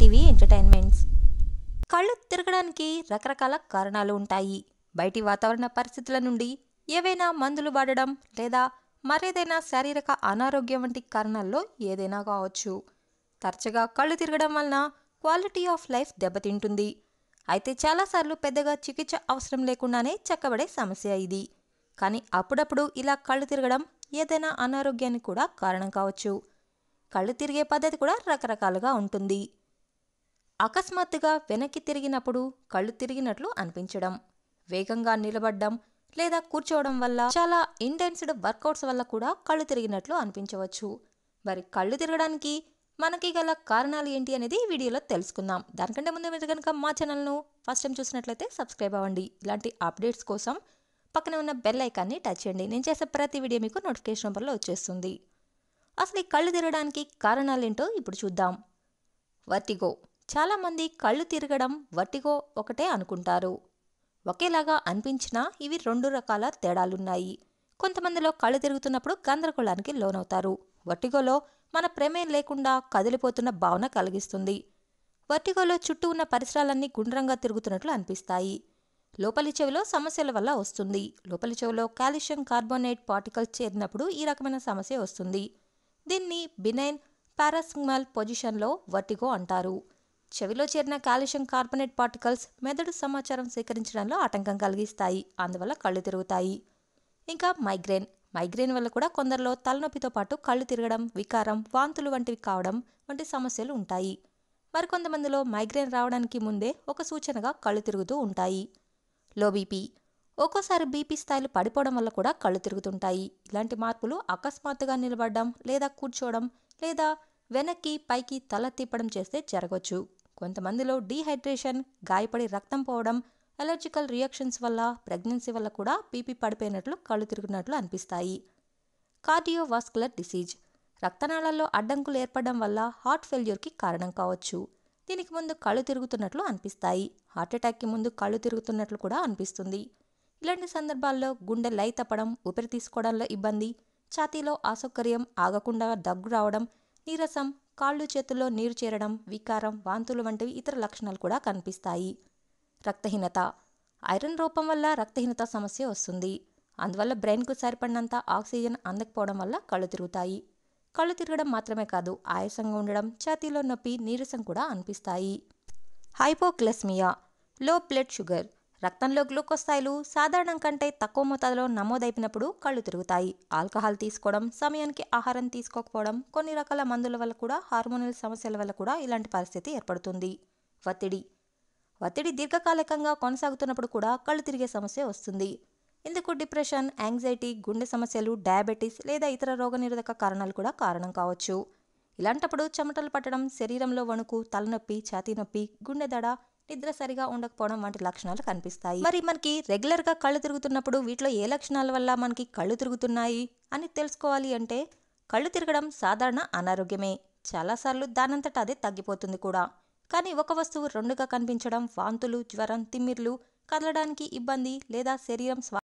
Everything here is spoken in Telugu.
టీవీ ఎంటర్టైన్మెంట్స్ కళ్ళు తిరగడానికి రకరకాల కారణాలు ఉంటాయి బయటి వాతావరణ పరిస్థితుల నుండి ఏవైనా మందులు వాడడం లేదా మరేదైనా శారీరక అనారోగ్యం వంటి కారణాల్లో ఏదైనా కావచ్చు తరచుగా కళ్ళు తిరగడం వలన క్వాలిటీ ఆఫ్ లైఫ్ దెబ్బతింటుంది అయితే చాలాసార్లు పెద్దగా చికిత్స అవసరం లేకుండానే చక్కబడే సమస్య ఇది కానీ అప్పుడప్పుడు ఇలా కళ్ళు తిరగడం ఏదైనా అనారోగ్యానికి కూడా కారణం కావచ్చు కళ్ళు తిరిగే పద్ధతి కూడా రకరకాలుగా ఉంటుంది అకస్మాత్తుగా వెనక్కి తిరిగినప్పుడు కళ్ళు తిరిగినట్లు అనిపించడం వేగంగా నిలబడ్డం లేదా కూర్చోవడం వల్ల చాలా ఇంటెన్స్డ్ వర్కౌట్స్ వల్ల కూడా కళ్ళు తిరిగినట్లు అనిపించవచ్చు మరి కళ్ళు తిరగడానికి మనకి గల కారణాలు ఏంటి అనేది ఈ వీడియోలో తెలుసుకుందాం దానికంటే ముందు మీరు కనుక మా ఛానల్ను ఫస్ట్ టైం చూసినట్లయితే సబ్స్క్రైబ్ అవ్వండి ఇలాంటి అప్డేట్స్ కోసం పక్కనే ఉన్న బెల్ ఐకాన్ని టచ్ చేయండి నేను చేసే ప్రతి వీడియో మీకు నోటిఫికేషన్ నెంబర్లో వచ్చేస్తుంది అసలు ఈ కళ్ళు తిరగడానికి కారణాలేంటో ఇప్పుడు చూద్దాం వర్టిగో చాలామంది కళ్ళు తిరగడం వట్టిగో ఒకటే అనుకుంటారు ఒకేలాగా అనిపించినా ఇవి రెండు రకాల తేడాలున్నాయి కొంతమందిలో కళ్ళు తిరుగుతున్నప్పుడు గందరగోళానికి లోనవుతారు వట్టిగోలో మన ప్రమేయం లేకుండా కదిలిపోతున్న భావన కలిగిస్తుంది వర్టిగోలో చుట్టూ ఉన్న పరిసరాలన్నీ గుండ్రంగా తిరుగుతున్నట్లు అనిపిస్తాయి లోపలి చెవిలో సమస్యల వల్ల వస్తుంది లోపలి చెవిలో కాల్షియం కార్బోనేట్ పార్టికల్స్ చేరినప్పుడు ఈ రకమైన సమస్య వస్తుంది దీన్ని బినైన్ పారాసిమల్ పొజిషన్లో వర్టిగో అంటారు చెవిలో చేరిన కాల్షియం కార్బొనేట్ పార్టికల్స్ మెదడు సమాచారం సేకరించడంలో ఆటంకం కలిగిస్తాయి అందువల్ల కళ్ళు తిరుగుతాయి ఇంకా మైగ్రేన్ మైగ్రేన్ వల్ల కూడా కొందరిలో తలనొప్పితో పాటు కళ్ళు తిరగడం వికారం వాంతులు వంటివి కావడం వంటి సమస్యలు ఉంటాయి మరికొంతమందిలో మైగ్రేన్ రావడానికి ముందే ఒక సూచనగా కళ్ళు తిరుగుతూ ఉంటాయి లో బీపీ ఒక్కోసారి బీపీ స్థాయిలు పడిపోవడం వల్ల కూడా కళ్ళు తిరుగుతుంటాయి ఇలాంటి మార్పులు అకస్మాత్తుగా నిలబడడం లేదా కూర్చోవడం లేదా వెనక్కి పైకి తల తిప్పడం చేస్తే జరగవచ్చు కొంతమందిలో డీహైడ్రేషన్ గాయపడి రక్తం పోవడం అలర్జికల్ రియాక్షన్స్ వల్ల ప్రెగ్నెన్సీ వల్ల కూడా పీపీ పడిపోయినట్లు కళ్ళు తిరుగుతున్నట్లు అనిపిస్తాయి కార్డియోవాస్కులర్ డిసీజ్ రక్తనాళాల్లో అడ్డంకులు ఏర్పడడం వల్ల హార్ట్ ఫెయిల్యూర్కి కారణం కావచ్చు దీనికి ముందు కళ్ళు తిరుగుతున్నట్లు అనిపిస్తాయి హార్ట్అటాక్కి ముందు కళ్ళు తిరుగుతున్నట్లు కూడా అనిపిస్తుంది ఇలాంటి సందర్భాల్లో గుండె లై తప్పడం ఊపిరి తీసుకోవడంలో ఇబ్బంది ఛాతీలో అసౌకర్యం ఆగకుండా దగ్గు రావడం నీరసం కాళ్ళు చేతుల్లో నీరు చేరడం వికారం వాంతులు వంటివి ఇతర లక్షణాలు కూడా కనిపిస్తాయి రక్తహీనత ఐరన్ రూపం వల్ల రక్తహీనత సమస్య వస్తుంది అందువల్ల బ్రెయిన్కు సరిపడినంత ఆక్సిజన్ అందకపోవడం వల్ల కళ్ళు తిరుగుతాయి కళ్ళు తిరగడం మాత్రమే కాదు ఆయాసంగా ఉండడం ఛాతీలో నొప్పి నీరసం కూడా అనిపిస్తాయి హైపోక్లెస్మియా లో బ్లడ్ షుగర్ రక్తంలో గ్లూకోజ్ స్థాయిలు సాధారణం కంటే తక్కువ మోతాదులో నమోదైపోయినప్పుడు కళ్ళు తిరుగుతాయి ఆల్కహాల్ తీసుకోవడం సమయానికి ఆహారం తీసుకోకపోవడం కొన్ని రకాల మందుల వల్ల కూడా హార్మోనల్ సమస్యల వల్ల కూడా ఇలాంటి పరిస్థితి ఏర్పడుతుంది ఒత్తిడి ఒత్తిడి దీర్ఘకాలికంగా కొనసాగుతున్నప్పుడు కూడా కళ్ళు తిరిగే సమస్య వస్తుంది ఇందుకు డిప్రెషన్ యాంగ్జైటీ గుండె సమస్యలు డయాబెటీస్ లేదా ఇతర రోగనిరోధక కారణాలు కూడా కారణం కావచ్చు ఇలాంటప్పుడు చెమటలు పట్టడం శరీరంలో వణుకు తలనొప్పి ఛాతీ నొప్పి గుండె దడ నిద్ర సరిగా ఉండకపోవడం వంటి లక్షణాలు కనిపిస్తాయి మరి మనకి రెగ్యులర్ గా కళ్ళు తిరుగుతున్నప్పుడు వీటిలో ఏ లక్షణాల వల్ల మనకి కళ్ళు తిరుగుతున్నాయి అని తెలుసుకోవాలి అంటే కళ్ళు తిరగడం సాధారణ అనారోగ్యమే చాలాసార్లు దానంతట అదే తగ్గిపోతుంది కూడా కానీ ఒక వస్తువు రెండుగా కనిపించడం వాంతులు జ్వరం తిమ్మిర్లు కదలడానికి ఇబ్బంది లేదా శరీరం